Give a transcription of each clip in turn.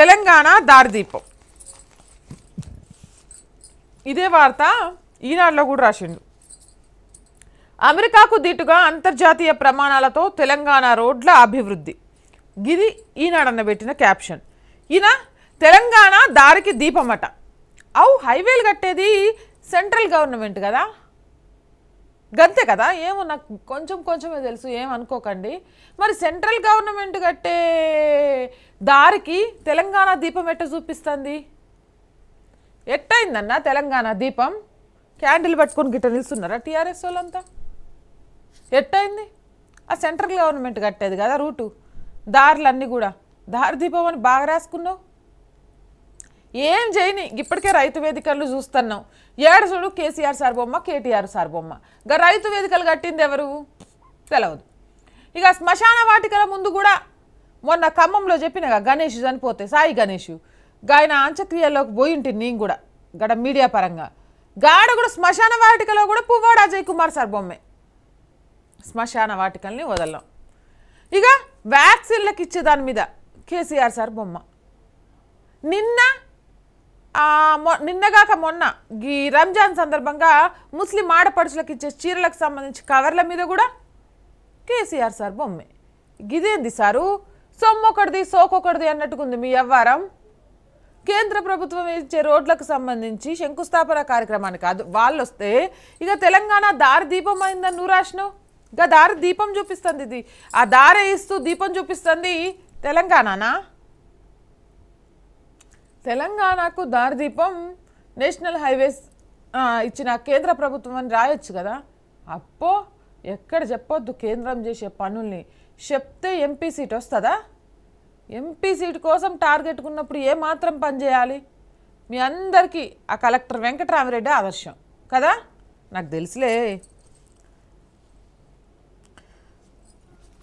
తెలంగాణ దారిదీపం ఇదే వార్త ఈనాడులో కూడా రాసిండు అమెరికాకు దీటుగా అంతర్జాతీయ ప్రమాణాలతో తెలంగాణ రోడ్ల అభివృద్ధి గిది ఈనాడన్న పెట్టిన క్యాప్షన్ ఈయన తెలంగాణ దారికి దీపమట అవు హైవేలు కట్టేది సెంట్రల్ గవర్నమెంట్ కదా గంతే కదా ఏమో నాకు కొంచెం కొంచెమే తెలుసు ఏమనుకోకండి మరి సెంట్రల్ గవర్నమెంట్ కట్టే దారికి తెలంగాణ దీపం ఎట్ట చూపిస్తుంది ఎట్టయిందన్న తెలంగాణ దీపం క్యాండిల్ పట్టుకొని గిట్ట నిలుస్తున్నారా టీఆర్ఎస్ వాళ్ళంతా ఎట్టయింది ఆ సెంట్రల్ గవర్నమెంట్ కట్టేది కదా రూటు దారులన్నీ కూడా దారి దీపం అని బాగా రాసుకున్నావు ఏం చేయని ఇప్పటికే రైతు వేదికలు చూస్తున్నావు ఏడు చూడు కేసీఆర్ సార్ బొమ్మ కేటీఆర్ సార్ బొమ్మ ఇక రైతు వేదికలు కట్టింది ఎవరు తెలవదు ఇక శ్మశాన వాటికల ముందు కూడా మొన్న ఖమ్మంలో చెప్పినగా గణేష్ చనిపోతే సాయి గణేష్ గాయన అంత్యక్రియల్లోకి పోయి ఉంటే నేను కూడా గడ మీడియా పరంగా గాడ కూడా శ్మశాన వాటికలో కూడా పువ్వాడు అజయ్ కుమార్ సార్ బొమ్మే శ్మశాన వాటికల్ని వదలం ఇక వ్యాక్సిన్లకు ఇచ్చే దాని మీద కేసీఆర్ సార్ బొమ్మ నిన్న నిన్నగాక మొన్న ఈ రంజాన్ సందర్భంగా ముస్లిం ఆడపడుచులకు ఇచ్చే చీరలకు సంబంధించి కవర్ల మీద కూడా కేసీఆర్ సార్ బొమ్మే ఇదేంది సారు సొమ్మొకటిది సోకొకటిది అన్నట్టుకుంది మీ వ్యవహారం కేంద్ర ప్రభుత్వం ఇచ్చే రోడ్లకు సంబంధించి శంకుస్థాపన కార్యక్రమాన్ని కాదు వాళ్ళు వస్తే ఇక తెలంగాణ దారి దీపం అయిందని నువ్వు ఇక దారి దీపం చూపిస్తుంది ఇది ఆ దారి ఇస్తూ దీపం చూపిస్తుంది తెలంగాణనా తెలంగాణకు దారి దీపం నేషనల్ హైవేస్ ఇచ్చిన కేంద్ర ప్రభుత్వం అని రాయొచ్చు కదా అప్పో ఎక్కడ చెప్పొద్దు కేంద్రం చేసే పనుల్ని చెప్తే ఎంపీ సీట్ వస్తుందా ఎంపీ సీట్ కోసం టార్గెట్ ఉన్నప్పుడు ఏమాత్రం పని చేయాలి మీ అందరికీ ఆ కలెక్టర్ వెంకటరామిరెడ్డి ఆదర్శం కదా నాకు తెలుసులే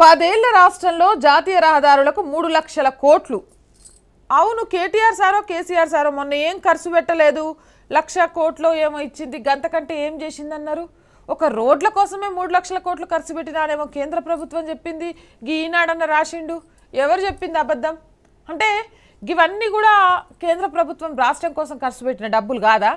పదేళ్ల రాష్ట్రంలో జాతీయ రహదారులకు మూడు లక్షల కోట్లు అవును కేటీఆర్ సారో కేసీఆర్ సారో మొన్న ఏం ఖర్చు పెట్టలేదు లక్ష కోట్లో ఏమో ఇచ్చింది గంతకంటే ఏం చేసిందన్నారు ఒక రోడ్ల కోసమే మూడు లక్షల కోట్లు ఖర్చు పెట్టినారేమో కేంద్ర ప్రభుత్వం చెప్పింది గీ ఈనాడన్న రాసిండు ఎవరు చెప్పింది అబద్ధం అంటే ఇవన్నీ కూడా కేంద్ర ప్రభుత్వం రాష్ట్రం కోసం ఖర్చు పెట్టిన డబ్బులు కాదా